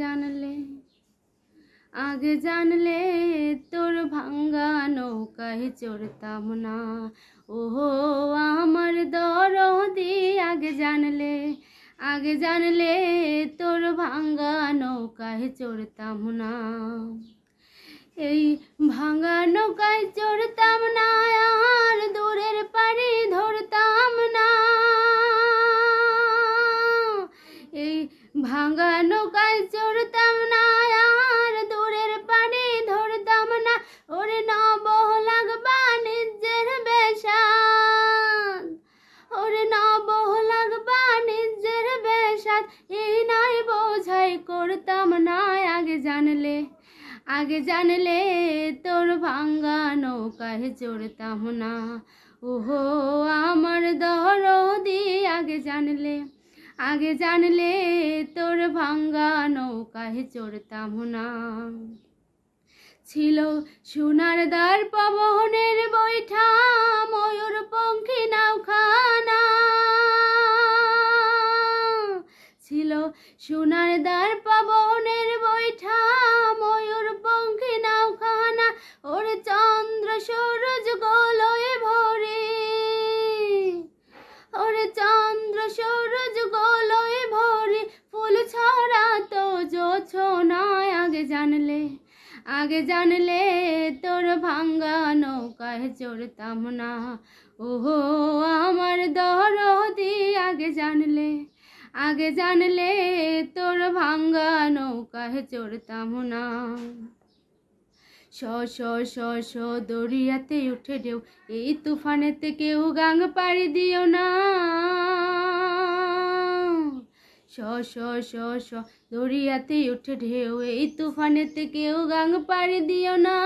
জানলে আগে জানলে তোর ভাঙ্গা নৌকায় চড়তাম না ওহো আমার দরদি আগে জানলে আগে জানলে তোর ভাঙ্গা নৌকায় চড়তাম না এই ভাঙ্গা নৌকায় চড়তাম না আর দূরের ভাঙানো কাজ চড়তাম না আর দূরের পানি ধরতাম না ওরে নবহলাগ বাণিজ্যের বেশাদ ওরে নবহলাগ বাণিজ্যের বেশাদ এই নাই বোঝাই করতাম না আগে জানলে আগে জানলে তোর ভাঙ্গা নৌকায় চড়তাম না ওহো আমার দরদি আগে জানলে আগে জানলে তোর ভাঙ্গা নৌকায় চড়তাম না ছিল সোনার দার পবনের বৈঠা ময়ূর পঙ্খী নাও আগে জানলে তোর ভাঙ্গা নৌকায় চড়তাম না ওহো আমার দরদি আগে জানলে আগে জানলে তোর ভাঙ্গা নৌকায় চড়তাম না স স স স দরিয়াতে উঠে ঢেউ এই তুফানেতে কেউ গাঙ পাড়ি দিও না স দরিয়াতে উঠে ঢেউ এই তুফানেতে কেউ গাং পাড়ি দিও না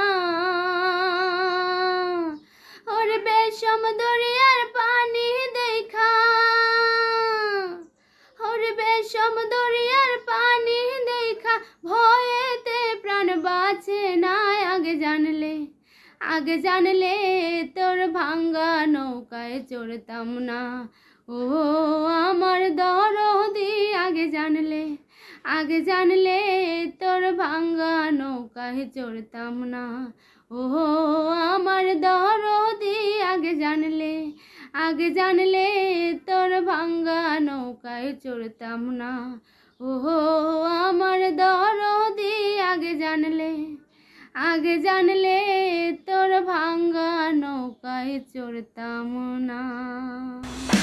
ওর বেশম দরিয়ার পানি দেখা ওর বেশম দরিয়ার পানি দেখা ভয়েতে প্রাণ বাঁচে না আগে জানলে আগে জানলে তোর ভাঙ্গা নৌকায় চড়তাম না ও আগে জানলে তোর ভাঙ্গা নৌকায় চড়তাম না ও আমার দরদি আগে জানলে আগে জানলে তোর ভাঙ্গা নৌকায় চড়তাম না ও আমার দরদি আগে জানলে আগে জানলে তোর ভাঙ্গা নৌকায় চড়তাম না